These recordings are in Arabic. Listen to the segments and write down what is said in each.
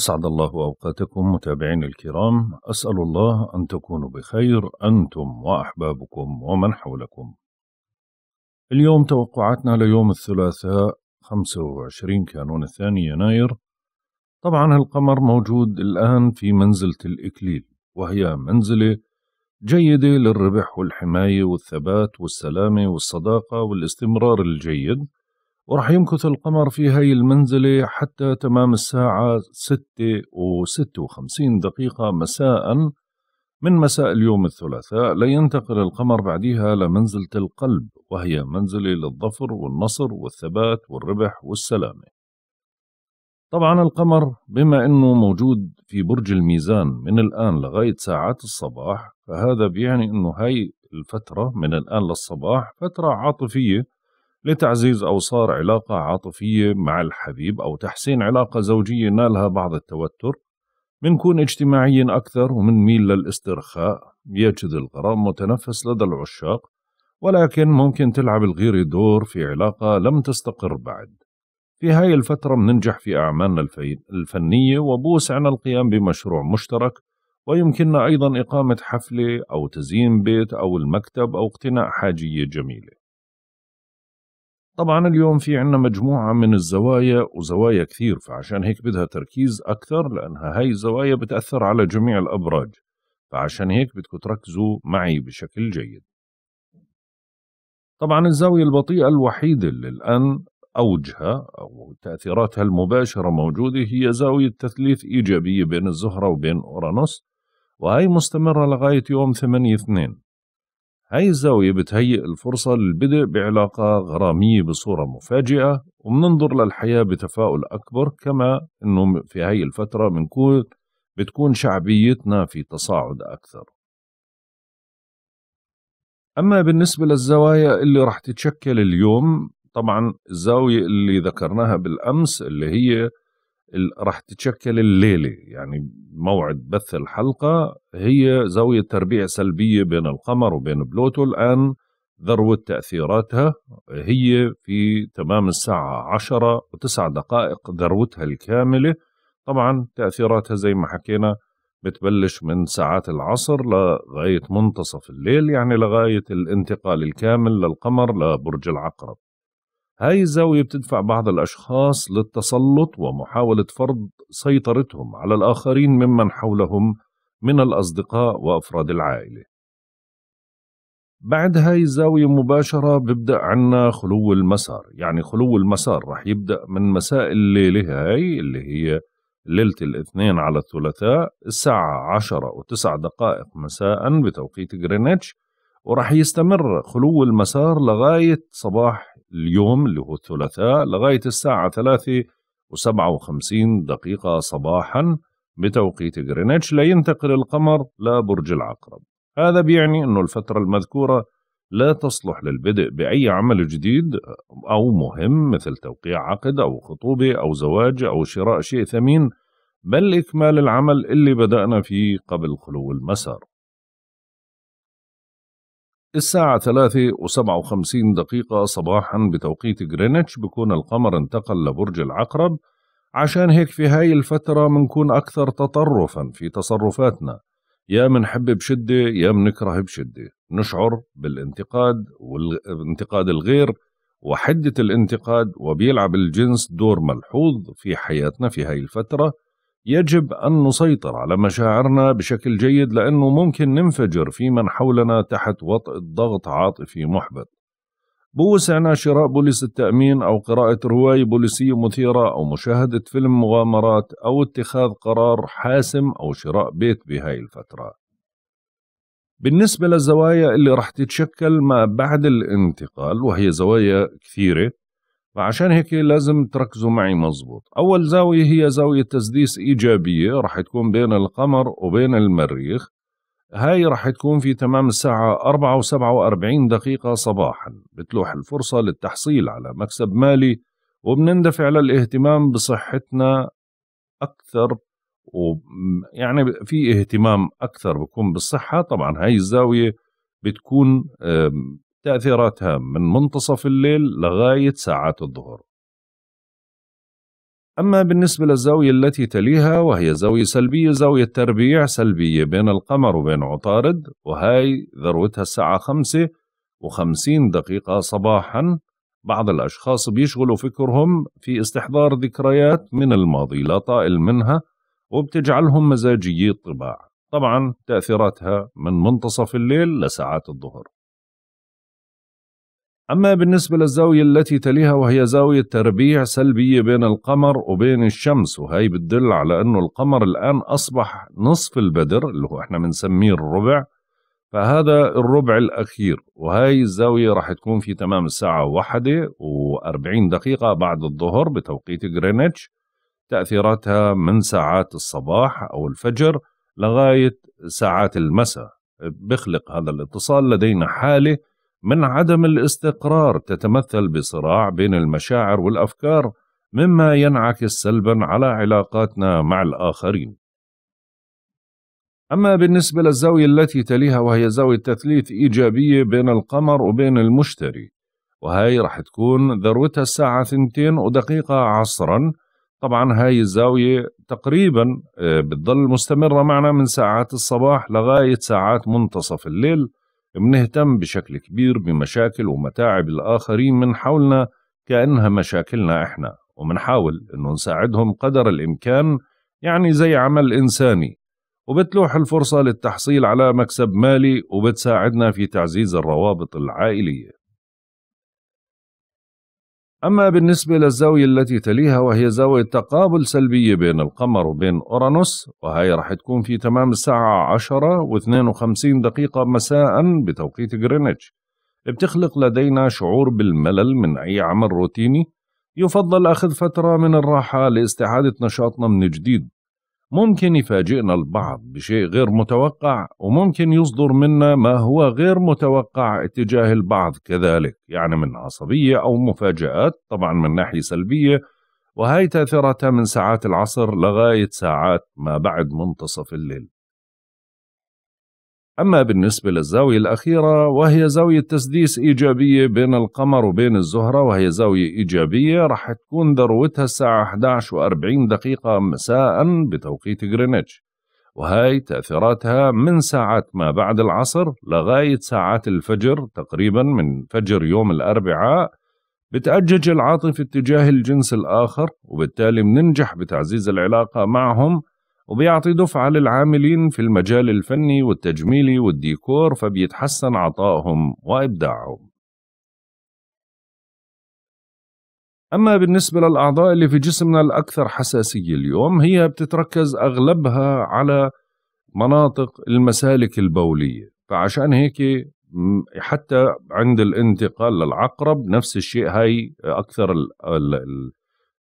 أسعد الله أوقاتكم متابعين الكرام أسأل الله أن تكونوا بخير أنتم وأحبابكم ومن حولكم اليوم توقعاتنا ليوم الثلاثاء 25 كانون الثاني يناير طبعا القمر موجود الآن في منزلة الإكليل وهي منزلة جيدة للربح والحماية والثبات والسلامة والصداقة والاستمرار الجيد ورح يمكث القمر في هاي المنزلة حتى تمام الساعة ستة وستة وخمسين دقيقة مساء من مساء اليوم الثلاثاء لينتقل القمر بعدها لمنزلة القلب وهي منزلة للظفر والنصر والثبات والربح والسلامة طبعا القمر بما انه موجود في برج الميزان من الان لغاية ساعات الصباح فهذا بيعني انه هاي الفترة من الان للصباح فترة عاطفية لتعزيز أوصار علاقة عاطفية مع الحبيب أو تحسين علاقة زوجية نالها بعض التوتر منكون اجتماعيين أكثر ومنميل للاسترخاء يجد الغرام متنفس لدى العشاق ولكن ممكن تلعب الغيرة دور في علاقة لم تستقر بعد في هاي الفترة مننجح في أعمالنا الفنية وبوسعنا القيام بمشروع مشترك ويمكننا أيضا إقامة حفلة أو تزيين بيت أو المكتب أو اقتناء حاجية جميلة طبعا اليوم في عنا مجموعة من الزوايا وزوايا كثير فعشان هيك بدها تركيز أكثر لأنها هاي الزوايا بتأثر على جميع الأبراج فعشان هيك بدكم تركزوا معي بشكل جيد طبعا الزاوية البطيئة الوحيدة اللي الآن أوجها أو تأثيراتها المباشرة موجودة هي زاوية تثليث إيجابية بين الزهرة وبين أورانوس وهي مستمرة لغاية يوم 8 2 هاي الزاوية بتهيئ الفرصة للبدء بعلاقة غرامية بصورة مفاجئة وبننظر للحياة بتفاؤل أكبر كما أنه في هاي الفترة بنكون بتكون شعبيتنا في تصاعد أكثر أما بالنسبة للزوايا اللي رح تتشكل اليوم طبعا الزاوية اللي ذكرناها بالأمس اللي هي راح تتشكل الليلة يعني موعد بث الحلقة هي زاوية تربيع سلبية بين القمر وبين بلوتو الآن ذروة تأثيراتها هي في تمام الساعة عشرة وتسع دقائق ذروتها الكاملة طبعا تأثيراتها زي ما حكينا بتبلش من ساعات العصر لغاية منتصف الليل يعني لغاية الانتقال الكامل للقمر لبرج العقرب هاي الزاوية بتدفع بعض الأشخاص للتسلط ومحاولة فرض سيطرتهم على الآخرين ممن حولهم من الأصدقاء وأفراد العائلة بعد هاي الزاوية مباشرة ببدأ عنا خلو المسار يعني خلو المسار رح يبدأ من مساء الليلة هاي اللي هي ليلة الاثنين على الثلاثاء الساعة عشرة وتسع دقائق مساء بتوقيت غرينتش ورح يستمر خلو المسار لغاية صباح اليوم اللي هو الثلاثاء لغاية الساعة 3 و57 دقيقة صباحا بتوقيت غرينتش لا ينتقل القمر لبرج العقرب هذا بيعني أنه الفترة المذكورة لا تصلح للبدء بأي عمل جديد أو مهم مثل توقيع عقد أو خطوبة أو زواج أو شراء شيء ثمين بل إكمال العمل اللي بدأنا فيه قبل خلو المسار الساعة 3:57 دقيقة صباحا بتوقيت جرينتش بكون القمر انتقل لبرج العقرب عشان هيك في هاي الفترة منكون أكثر تطرفا في تصرفاتنا يا منحب بشدة يا منكره بشدة نشعر بالانتقاد والانتقاد الغير وحدة الانتقاد وبيلعب الجنس دور ملحوظ في حياتنا في هاي الفترة يجب أن نسيطر على مشاعرنا بشكل جيد لأنه ممكن ننفجر في من حولنا تحت وطأة ضغط عاطفي محبط بوسعنا شراء بوليس التأمين أو قراءة رواية بوليسية مثيرة أو مشاهدة فيلم مغامرات أو اتخاذ قرار حاسم أو شراء بيت بهاي الفترة بالنسبة للزوايا اللي رح تتشكل ما بعد الانتقال وهي زوايا كثيرة فعشان هيك لازم تركزوا معي مزبوط أول زاوية هي زاوية تسديس إيجابية رح تكون بين القمر وبين المريخ هاي رح تكون في تمام الساعة 4 و 47 دقيقة صباحا بتلوح الفرصة للتحصيل على مكسب مالي وبنندفع للاهتمام بصحتنا أكثر و يعني في اهتمام أكثر بكون بالصحة طبعا هاي الزاوية بتكون تأثيراتها من منتصف الليل لغاية ساعات الظهر أما بالنسبة للزاوية التي تليها وهي زاوية سلبية زاوية تربيع سلبية بين القمر وبين عطارد وهاي ذروتها الساعة خمسة وخمسين دقيقة صباحا بعض الأشخاص بيشغلوا فكرهم في استحضار ذكريات من الماضي لا طائل منها وبتجعلهم مزاجيي الطباع طبعا تأثيراتها من منتصف الليل لساعات الظهر أما بالنسبة للزاوية التي تليها وهي زاوية تربيع سلبية بين القمر وبين الشمس وهي بتدل على أنه القمر الآن أصبح نصف البدر اللي هو إحنا بنسميه الربع فهذا الربع الأخير وهي الزاوية راح تكون في تمام الساعة واحدة وأربعين دقيقة بعد الظهر بتوقيت غرينتش تأثيراتها من ساعات الصباح أو الفجر لغاية ساعات المساء بخلق هذا الاتصال لدينا حالة من عدم الاستقرار تتمثل بصراع بين المشاعر والأفكار مما ينعكس سلبا على علاقاتنا مع الآخرين أما بالنسبة للزاوية التي تليها وهي زاوية تثليث إيجابية بين القمر وبين المشتري وهي رح تكون ذروتها الساعة ثنتين ودقيقة عصرا طبعا هاي الزاوية تقريبا آه، بتضل مستمرة معنا من ساعات الصباح لغاية ساعات منتصف الليل منهتم بشكل كبير بمشاكل ومتاعب الآخرين من حولنا كأنها مشاكلنا إحنا ومنحاول إنه نساعدهم قدر الإمكان يعني زي عمل إنساني وبتلوح الفرصة للتحصيل على مكسب مالي وبتساعدنا في تعزيز الروابط العائلية أما بالنسبة للزاوية التي تليها وهي زاوية تقابل سلبية بين القمر وبين أورانوس وهي رح تكون في تمام الساعة 10 و52 دقيقة مساء بتوقيت غرينتش بتخلق لدينا شعور بالملل من أي عمل روتيني يفضل أخذ فترة من الراحة لاستعادة نشاطنا من جديد ممكن يفاجئنا البعض بشيء غير متوقع وممكن يصدر منا ما هو غير متوقع اتجاه البعض كذلك يعني من عصبية أو مفاجآت طبعا من ناحية سلبية وهي تأثيراتها من ساعات العصر لغاية ساعات ما بعد منتصف الليل أما بالنسبة للزاوية الأخيرة وهي زاوية تسديس إيجابية بين القمر وبين الزهرة وهي زاوية إيجابية رح تكون ذروتها الساعة 11 وأربعين دقيقة مساء بتوقيت غرينتش وهاي تأثيراتها من ساعات ما بعد العصر لغاية ساعات الفجر تقريبا من فجر يوم الأربعاء بتأجج العاطفة اتجاه الجنس الآخر وبالتالي مننجح بتعزيز العلاقة معهم وبيعطي دفعة للعاملين في المجال الفني والتجميلي والديكور فبيتحسن عطائهم وإبداعهم أما بالنسبة للأعضاء اللي في جسمنا الأكثر حساسية اليوم هي بتتركز أغلبها على مناطق المسالك البولية فعشان هيك حتى عند الانتقال للعقرب نفس الشيء هاي أكثر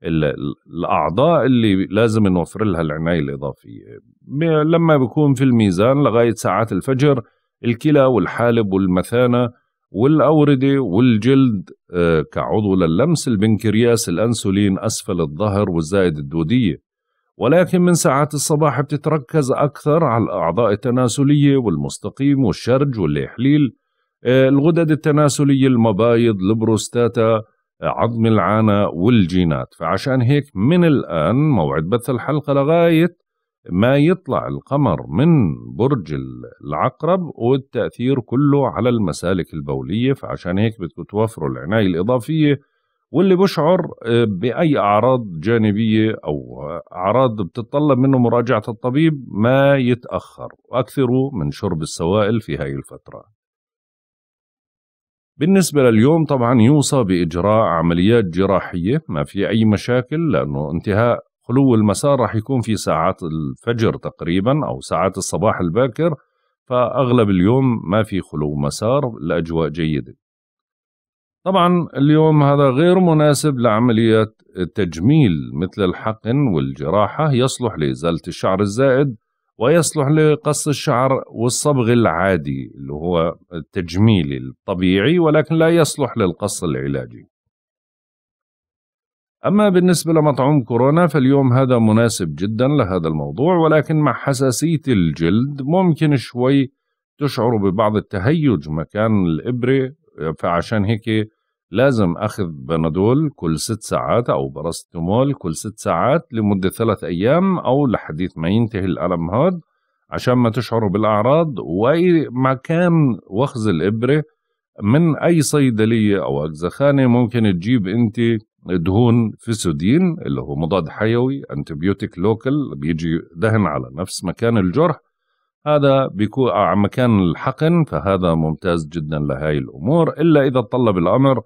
الاعضاء اللي لازم نوفر لها العنايه الاضافيه لما بيكون في الميزان لغايه ساعات الفجر الكلى والحالب والمثانه والاورده والجلد آه، كعضو للمس البنكرياس الانسولين اسفل الظهر والزائد الدوديه ولكن من ساعات الصباح بتتركز اكثر على الاعضاء التناسليه والمستقيم والشرج والاحليل آه، الغدد التناسليه المبايض البروستاتا عظم العانة والجينات فعشان هيك من الآن موعد بث الحلقة لغاية ما يطلع القمر من برج العقرب والتأثير كله على المسالك البولية فعشان هيك بدكم توفروا العناية الإضافية واللي بشعر آه، بأي أعراض جانبية أو أعراض بتتطلب منه مراجعة الطبيب ما يتأخر وأكثروا من شرب السوائل في هاي الفترة بالنسبة لليوم طبعا يوصى بإجراء عمليات جراحية ما في أي مشاكل لأنه انتهاء خلو المسار راح يكون في ساعات الفجر تقريبا أو ساعات الصباح الباكر فأغلب اليوم ما في خلو مسار الأجواء جيدة طبعا اليوم هذا غير مناسب لعمليات التجميل مثل الحقن والجراحة يصلح لإزالة الشعر الزائد ويصلح لقص الشعر والصبغ العادي اللي هو التجميلي الطبيعي ولكن لا يصلح للقص العلاجي أما بالنسبة لمطعوم كورونا فاليوم هذا مناسب جدا لهذا الموضوع ولكن مع حساسية الجلد ممكن شوي تشعر ببعض التهيج مكان الإبرة فعشان هيك لازم أخذ بنادول كل ست ساعات أو باراستامول كل ست ساعات لمدة ثلاث أيام أو لحديث ما ينتهي الألم هاد عشان ما تشعروا بالأعراض واي مكان وخز الإبرة من أي صيدلية أو أجزخانة ممكن تجيب أنت دهون فيسودين اللي هو مضاد حيوي انتبيوتيك لوكال بيجي دهن على نفس مكان الجرح هذا بيكون على مكان الحقن فهذا ممتاز جدا لهاي الأمور إلا إذا طلب الأمر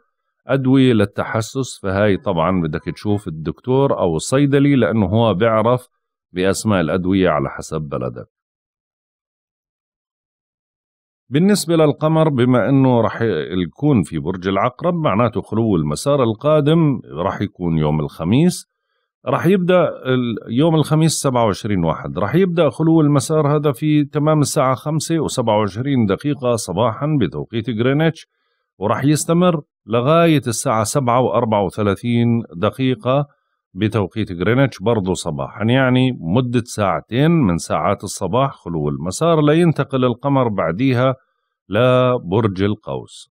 أدوية للتحسس فهاي طبعا بدك تشوف الدكتور أو الصيدلي لأنه هو بيعرف بأسماء الأدوية على حسب بلدك بالنسبة للقمر بما أنه رح يكون في برج العقرب معناته خلو المسار القادم رح يكون يوم الخميس رح يبدأ يوم الخميس 27 واحد رح يبدأ خلو المسار هذا في تمام الساعة 5 و27 دقيقة صباحا بتوقيت غرينتش ورح يستمر لغاية الساعة سبعة وأربعة وثلاثين دقيقة بتوقيت غرينتش برضه صباحا يعني مدة ساعتين من ساعات الصباح خلو المسار لينتقل القمر بعديها لبرج القوس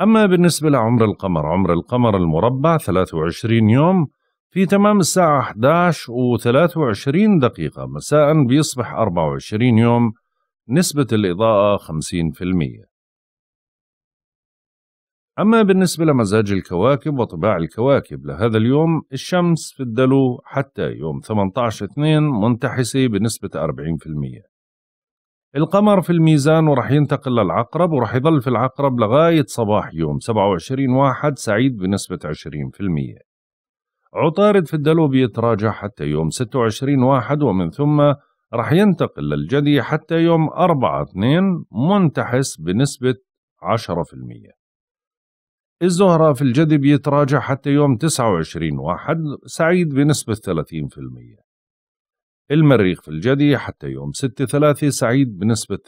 أما بالنسبة لعمر القمر عمر القمر المربع 23 يوم في تمام الساعة 11 و 23 دقيقة مساء بيصبح 24 يوم نسبة الإضاءة 50% أما بالنسبة لمزاج الكواكب وطباع الكواكب لهذا اليوم الشمس في الدلو حتى يوم 18-2 منتحسة بنسبة 40% القمر في الميزان ورح ينتقل للعقرب ورح يظل في العقرب لغاية صباح يوم 27 واحد سعيد بنسبة 20% عطارد في الدلو بيتراجع حتى يوم 26 واحد ومن ثم رح ينتقل للجدي حتى يوم 4 2 منتحس بنسبة 10% الزهرة في الجدي بيتراجع حتى يوم 29 واحد سعيد بنسبة 30% المريخ في الجدي حتى يوم 6 3 سعيد بنسبة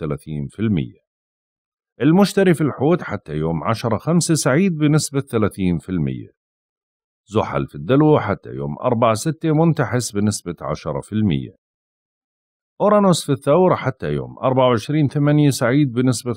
30% المشتري في الحوت حتى يوم 10 5 سعيد بنسبة 30% زحل في الدلو حتى يوم 4 6 منتحس بنسبة 10% أورانوس في الثور حتى يوم 24 8 سعيد بنسبة 15%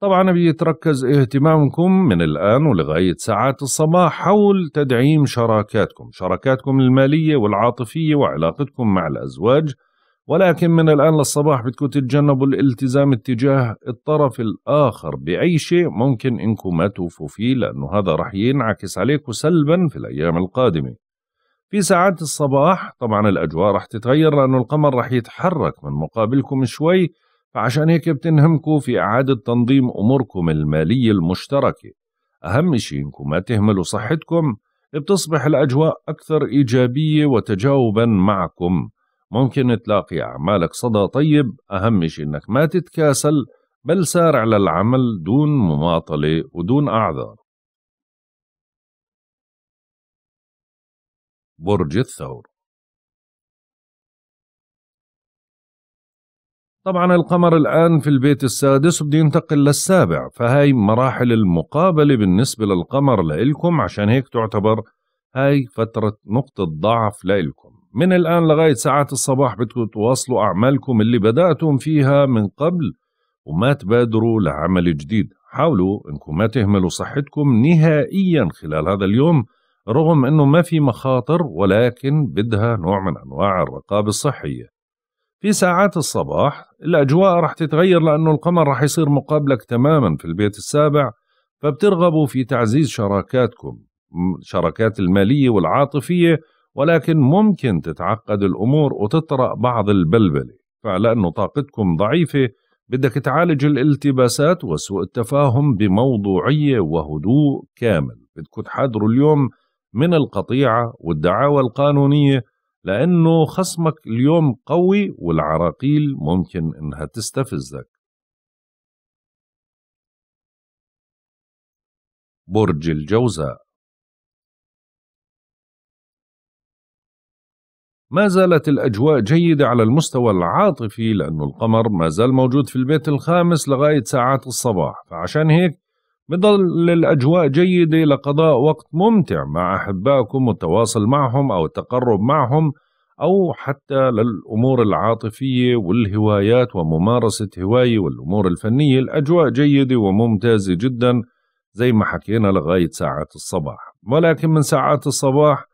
طبعا بيتركز اهتمامكم من الآن ولغاية ساعات الصباح حول تدعيم شراكاتكم شراكاتكم المالية والعاطفية وعلاقتكم مع الأزواج ولكن من الآن للصباح بدكم تتجنبوا الالتزام اتجاه الطرف الآخر بأي شيء ممكن إنكم ما توفوا فيه لأنه هذا رح ينعكس عليكم سلبا في الأيام القادمة في ساعات الصباح طبعا الأجواء رح تتغير لأنه القمر رح يتحرك من مقابلكم شوي فعشان هيك بتنهمكوا في إعادة تنظيم أموركم المالية المشتركة أهم شيء إنكم ما تهملوا صحتكم بتصبح الأجواء أكثر إيجابية وتجاوبا معكم ممكن تلاقي أعمالك صدى طيب أهم شيء إنك ما تتكاسل بل سارع للعمل دون مماطلة ودون أعذار برج الثور طبعا القمر الآن في البيت السادس وبده ينتقل للسابع فهي مراحل المقابلة بالنسبة للقمر لإلكم عشان هيك تعتبر هاي فترة نقطة ضعف لإلكم من الآن لغاية ساعات الصباح بدكم تواصلوا أعمالكم اللي بدأتم فيها من قبل وما تبادروا لعمل جديد حاولوا أنكم ما تهملوا صحتكم نهائيا خلال هذا اليوم رغم أنه ما في مخاطر ولكن بدها نوع من أنواع الرقابة الصحية في ساعات الصباح الأجواء رح تتغير لأنه القمر رح يصير مقابلك تماما في البيت السابع فبترغبوا في تعزيز شراكاتكم شراكات المالية والعاطفية ولكن ممكن تتعقد الأمور وتطرأ بعض البلبلة فلأنه طاقتكم ضعيفة بدك تعالج الالتباسات وسوء التفاهم بموضوعية وهدوء كامل بدكم تحضروا اليوم من القطيعة والدعاوى القانونية لأنه خصمك اليوم قوي والعراقيل ممكن إنها تستفزك برج الجوزاء ما زالت الأجواء جيدة على المستوى العاطفي لأن القمر ما زال موجود في البيت الخامس لغاية ساعات الصباح فعشان هيك بظل الأجواء جيدة لقضاء وقت ممتع مع أحبائكم والتواصل معهم أو التقرب معهم أو حتى للأمور العاطفية والهوايات وممارسة هواية والأمور الفنية الأجواء جيدة وممتازة جدا زي ما حكينا لغاية ساعات الصباح ولكن من ساعات الصباح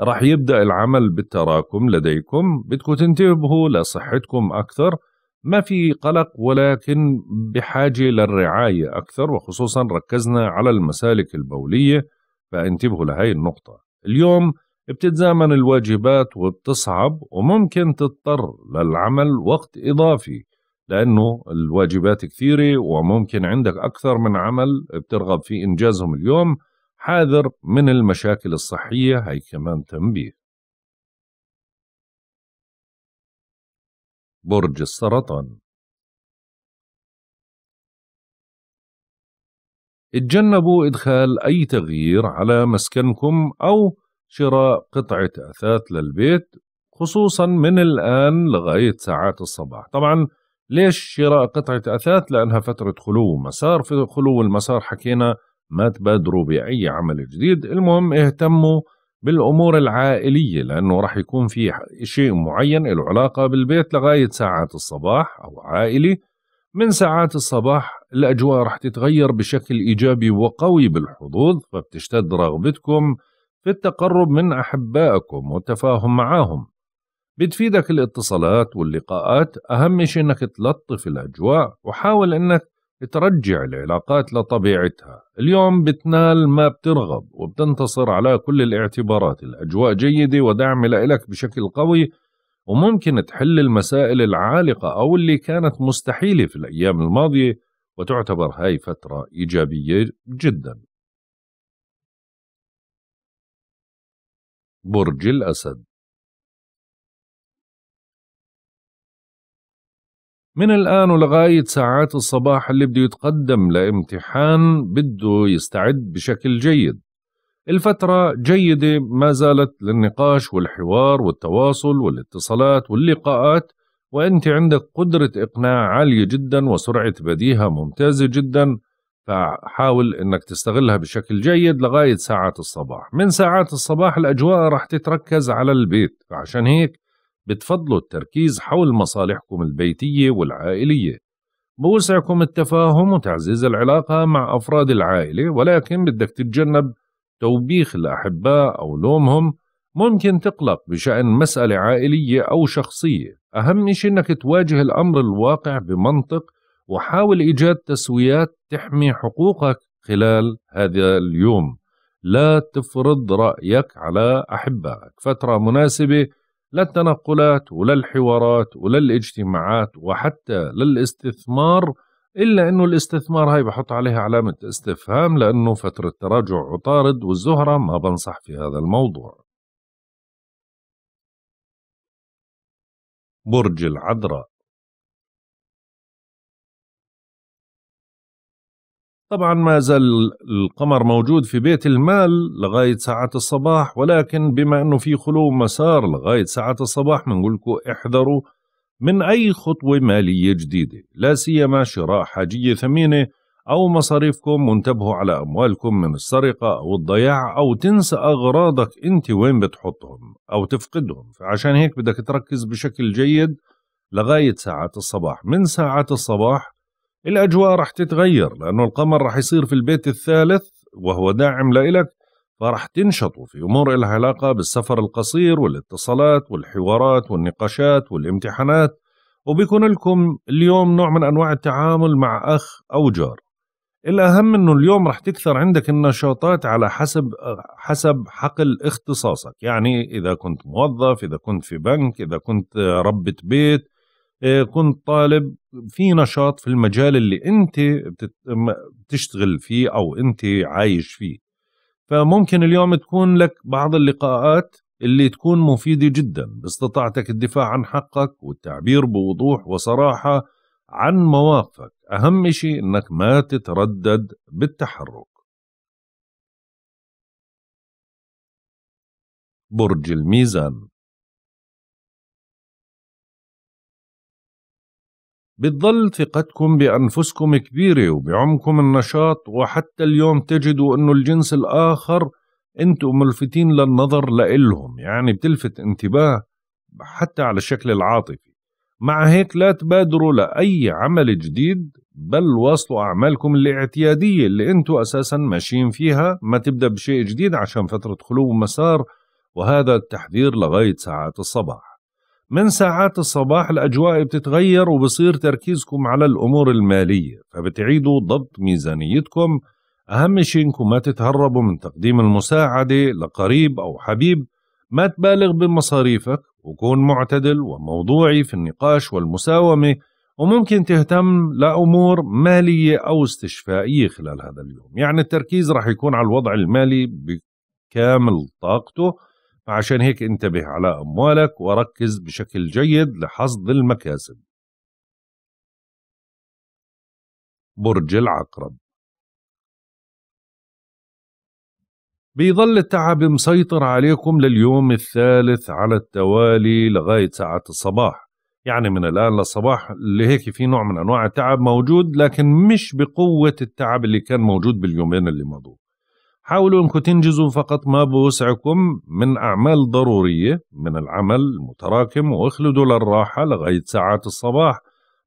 رح يبدأ العمل بالتراكم لديكم بدكم تنتبهوا لصحتكم أكثر ما في قلق ولكن بحاجة للرعاية أكثر وخصوصا ركزنا على المسالك البولية فانتبهوا لهي النقطة اليوم بتتزامن الواجبات وبتصعب وممكن تضطر للعمل وقت إضافي لأنه الواجبات كثيرة وممكن عندك أكثر من عمل بترغب في إنجازهم اليوم حاذر من المشاكل الصحية هي كمان تنبيه برج السرطان اتجنبوا إدخال أي تغيير على مسكنكم أو شراء قطعة أثاث للبيت خصوصا من الآن لغاية ساعات الصباح طبعا ليش شراء قطعة أثاث لأنها فترة خلو مسار في خلو المسار حكينا ما تبادروا بأي عمل جديد المهم اهتموا بالامور العائليه لانه راح يكون في شيء معين له علاقه بالبيت لغايه ساعات الصباح او عائلي من ساعات الصباح الاجواء راح تتغير بشكل ايجابي وقوي بالحظوظ فبتشتد رغبتكم في التقرب من احبائكم والتفاهم معاهم بتفيدك الاتصالات واللقاءات أهم شيء أنك تلطف الأجواء وحاول أنك ترجع العلاقات لطبيعتها اليوم بتنال ما بترغب وبتنتصر على كل الاعتبارات الأجواء جيدة ودعم لإلك بشكل قوي وممكن تحل المسائل العالقة أو اللي كانت مستحيلة في الأيام الماضية وتعتبر هاي فترة إيجابية جدا برج الأسد من الآن ولغاية ساعات الصباح اللي بده يتقدم لامتحان بده يستعد بشكل جيد الفترة جيدة ما زالت للنقاش والحوار والتواصل والاتصالات واللقاءات وأنت عندك قدرة إقناع عالية جدا وسرعة بديهة ممتازة جدا فحاول أنك تستغلها بشكل جيد لغاية ساعات الصباح من ساعات الصباح الأجواء رح تتركز على البيت فعشان هيك بتفضلوا التركيز حول مصالحكم البيتية والعائلية بوسعكم التفاهم وتعزيز العلاقة مع أفراد العائلة ولكن بدك تتجنب توبيخ الأحباء أو لومهم ممكن تقلق بشأن مسألة عائلية أو شخصية أهم شيء أنك تواجه الأمر الواقع بمنطق وحاول إيجاد تسويات تحمي حقوقك خلال هذا اليوم لا تفرض رأيك على أحبائك فترة مناسبة لا التنقلات ولا الحوارات ولا الاجتماعات وحتى للاستثمار إلا أنه الاستثمار هاي بحط عليها علامة استفهام لأنه فترة تراجع عطارد والزهرة ما بنصح في هذا الموضوع برج العذراء طبعا ما زال القمر موجود في بيت المال لغاية ساعة الصباح ولكن بما أنه في خلو مسار لغاية ساعة الصباح بنقول لكم احذروا من أي خطوة مالية جديدة لا سيما شراء حاجية ثمينة أو مصاريفكم وانتبهوا على أموالكم من السرقة أو الضياع أو تنسى أغراضك أنت وين بتحطهم أو تفقدهم فعشان هيك بدك تركز بشكل جيد لغاية ساعات الصباح من ساعات الصباح الأجواء راح تتغير لأنه القمر راح يصير في البيت الثالث وهو داعم لإلك فراح تنشطوا في أمور إلها علاقة بالسفر القصير والاتصالات والحوارات والنقاشات والامتحانات وبيكون لكم اليوم نوع من أنواع التعامل مع أخ أو جار الأهم أنه اليوم راح تكثر عندك النشاطات على حسب حسب حقل اختصاصك يعني إذا كنت موظف إذا كنت في بنك إذا كنت ربة بيت آه، كنت طالب في نشاط في المجال اللي انت بتشتغل فيه او انت عايش فيه فممكن اليوم تكون لك بعض اللقاءات اللي تكون مفيدة جدا باستطاعتك الدفاع عن حقك والتعبير بوضوح وصراحة عن مواقفك أهم شيء أنك ما تتردد بالتحرك برج الميزان بتضل ثقتكم بأنفسكم كبيرة وبعمكم النشاط وحتى اليوم تجدوا أنه الجنس الآخر أنتم ملفتين للنظر لإلهم يعني بتلفت انتباه حتى على الشكل العاطفي مع هيك لا تبادروا لأي عمل جديد بل واصلوا أعمالكم الاعتيادية اللي أنتم أساسا ماشيين فيها ما تبدأ بشيء جديد عشان فترة خلو مسار وهذا التحذير لغاية ساعات الصباح من ساعات الصباح الأجواء بتتغير وبصير تركيزكم على الأمور المالية فبتعيدوا ضبط ميزانيتكم أهم شيء إنكم ما تتهربوا من تقديم المساعدة لقريب أو حبيب ما تبالغ بمصاريفك وكون معتدل وموضوعي في النقاش والمساومة وممكن تهتم لأمور مالية أو استشفائية خلال هذا اليوم يعني التركيز رح يكون على الوضع المالي بكامل طاقته عشان هيك انتبه على أموالك وركز بشكل جيد لحصد المكاسب برج العقرب بيظل التعب مسيطر عليكم لليوم الثالث على التوالي لغاية ساعة الصباح يعني من الآن للصباح اللي هيك في نوع من أنواع التعب موجود لكن مش بقوة التعب اللي كان موجود باليومين اللي مضوا حاولوا انكم تنجزوا فقط ما بوسعكم من اعمال ضروريه من العمل المتراكم واخلدوا للراحه لغايه ساعات الصباح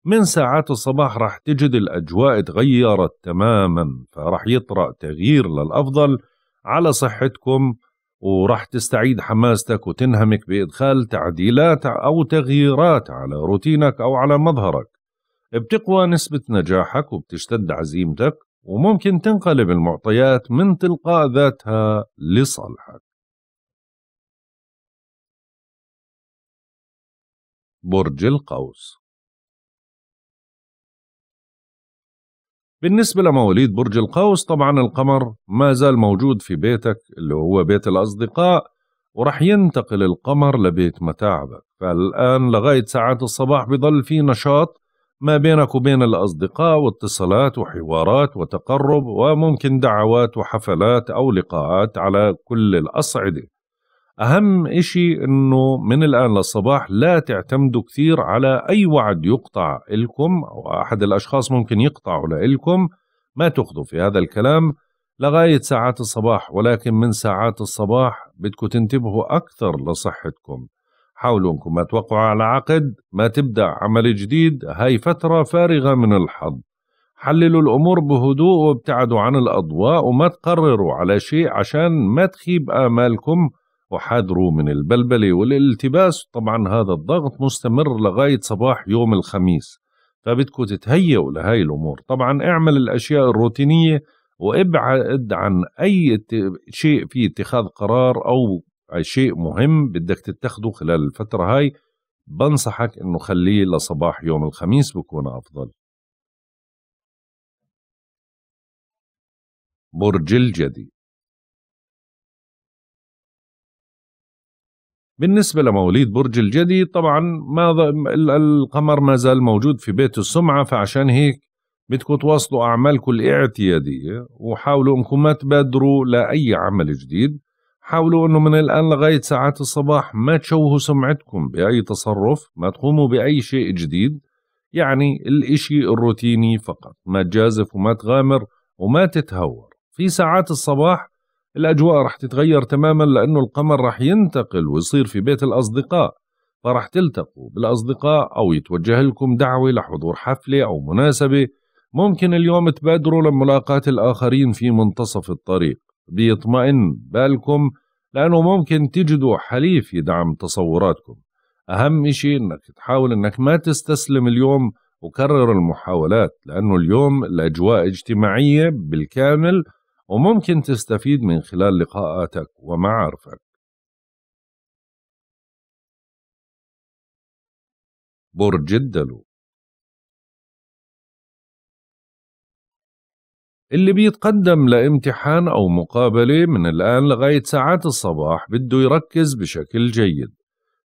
من ساعات الصباح راح تجد الاجواء تغيرت تماما فراح يطرا تغيير للافضل على صحتكم وراح تستعيد حماستك وتنهمك بادخال تعديلات او تغييرات على روتينك او على مظهرك بتقوى نسبه نجاحك وبتشتد عزيمتك وممكن تنقلب المعطيات من تلقاء ذاتها لصالحك برج القوس بالنسبة لمواليد برج القوس طبعا القمر ما زال موجود في بيتك اللي هو بيت الأصدقاء ورح ينتقل القمر لبيت متاعبك فالآن لغاية ساعات الصباح بيظل في نشاط ما بينك وبين الأصدقاء واتصالات وحوارات وتقرب وممكن دعوات وحفلات أو لقاءات على كل الأصعدة أهم إشي أنه من الآن للصباح لا تعتمدوا كثير على أي وعد يقطع إلكم أو أحد الأشخاص ممكن يقطعوا لإلكم ما تأخذوا في هذا الكلام لغاية ساعات الصباح ولكن من ساعات الصباح بدكم تنتبهوا أكثر لصحتكم حاولوا انكم ما توقعوا على عقد ما تبدأ عمل جديد هاي فترة فارغة من الحظ حللوا الأمور بهدوء وابتعدوا عن الأضواء وما تقرروا على شيء عشان ما تخيب آمالكم وحاذروا من البلبلة والالتباس طبعا هذا الضغط مستمر لغاية صباح يوم الخميس فبدكم تتهيئوا لهاي الأمور طبعا اعمل الأشياء الروتينية وابعد عن أي شيء في اتخاذ قرار أو آه، شيء مهم بدك تتخذه خلال الفترة هاي بنصحك انه خليه لصباح يوم الخميس بكون افضل برج الجدي بالنسبة لمواليد برج الجدي طبعا ما القمر ما زال موجود في بيت السمعة فعشان هيك بدكم تواصلوا أعمالكم الاعتيادية وحاولوا أنكم ما تبادروا لأي عمل جديد حاولوا انه من الان لغايه ساعات الصباح ما تشوهوا سمعتكم باي تصرف ما تقوموا باي شيء جديد يعني الاشي الروتيني فقط ما تجازف وما تغامر وما تتهور في ساعات الصباح الاجواء رح تتغير تماما لانه القمر رح ينتقل ويصير في بيت الاصدقاء فرح تلتقوا بالاصدقاء او يتوجه لكم دعوه لحضور حفله او مناسبه ممكن اليوم تبادروا لملاقاة الآخرين في منتصف الطريق بيطمئن بالكم لأنه ممكن تجدوا حليف يدعم تصوراتكم أهم إشي أنك تحاول أنك ما تستسلم اليوم وكرر المحاولات لأنه اليوم الأجواء اجتماعية بالكامل وممكن تستفيد من خلال لقاءاتك ومعارفك برج الدلو اللي بيتقدم لامتحان أو مقابلة من الآن لغاية ساعات الصباح بده يركز بشكل جيد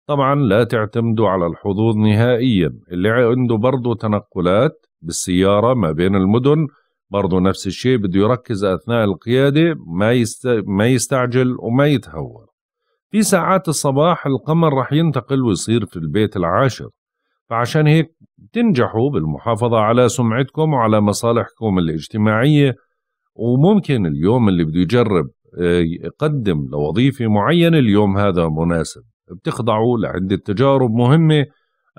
طبعا لا تعتمدوا على الحظوظ نهائيا اللي عنده برضه تنقلات بالسيارة ما بين المدن برضه نفس الشيء بده يركز أثناء القيادة ما, يست... ما يستعجل وما يتهور في ساعات الصباح القمر رح ينتقل ويصير في البيت العاشر فعشان هيك تنجحوا بالمحافظة على سمعتكم وعلى مصالحكم الاجتماعية وممكن اليوم اللي بده يجرب آه، يقدم لوظيفة معينة اليوم هذا مناسب بتخضعوا لعدة تجارب مهمة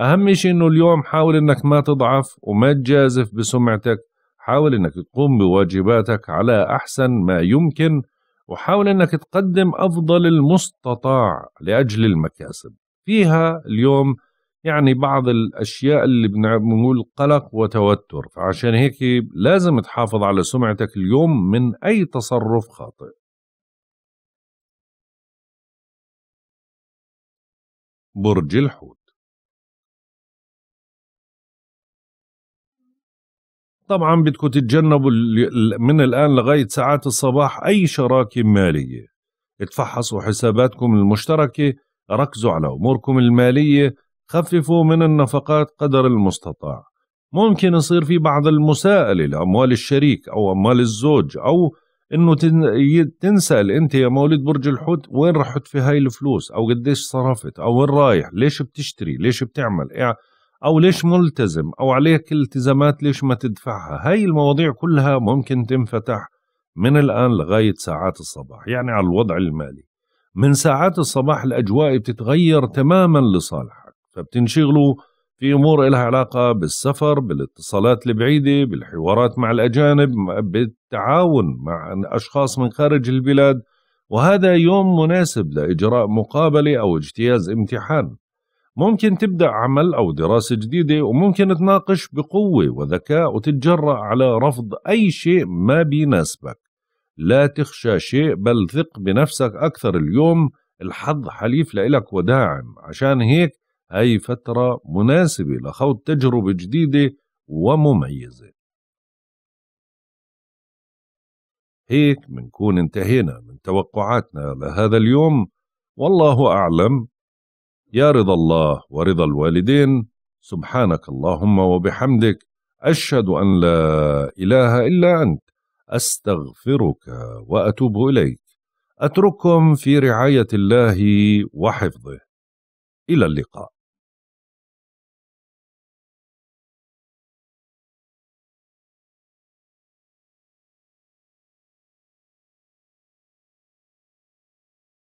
أهم شيء أنه اليوم حاول أنك ما تضعف وما تجازف بسمعتك حاول أنك تقوم بواجباتك على أحسن ما يمكن وحاول أنك تقدم أفضل المستطاع لأجل المكاسب فيها اليوم يعني بعض الاشياء اللي بنقول قلق وتوتر فعشان هيك لازم تحافظ على سمعتك اليوم من اي تصرف خاطئ برج الحوت طبعا بدكم تتجنبوا من الان لغايه ساعات الصباح اي شراكه ماليه اتفحصوا حساباتكم المشتركه ركزوا على اموركم الماليه خففوا من النفقات قدر المستطاع ممكن يصير في بعض المساءلة لأموال الشريك أو أموال الزوج أو انه تنسال انت يا مولد برج الحوت وين رحت في هاي الفلوس او قديش صرفت او وين رايح ليش بتشتري ليش بتعمل او ليش ملتزم او عليك التزامات ليش ما تدفعها هاي المواضيع كلها ممكن تنفتح من الان لغايه ساعات الصباح يعني على الوضع المالي من ساعات الصباح الاجواء بتتغير تماما لصالحك فبتنشغلوا في امور لها علاقه بالسفر بالاتصالات البعيده بالحوارات مع الاجانب بالتعاون مع اشخاص من خارج البلاد وهذا يوم مناسب لاجراء مقابله او اجتياز امتحان ممكن تبدا عمل او دراسه جديده وممكن تناقش بقوه وذكاء وتتجرأ على رفض اي شيء ما بيناسبك لا تخشى شيء بل ثق بنفسك اكثر اليوم الحظ حليف لإلك وداعم عشان هيك أي فترة مناسبة لخوض تجربة جديدة ومميزة هيك منكون انتهينا من توقعاتنا لهذا اليوم والله أعلم يا رضا الله ورضا الوالدين سبحانك اللهم وبحمدك أشهد أن لا إله إلا أنت أستغفرك وأتوب إليك أترككم في رعاية الله وحفظه إلى اللقاء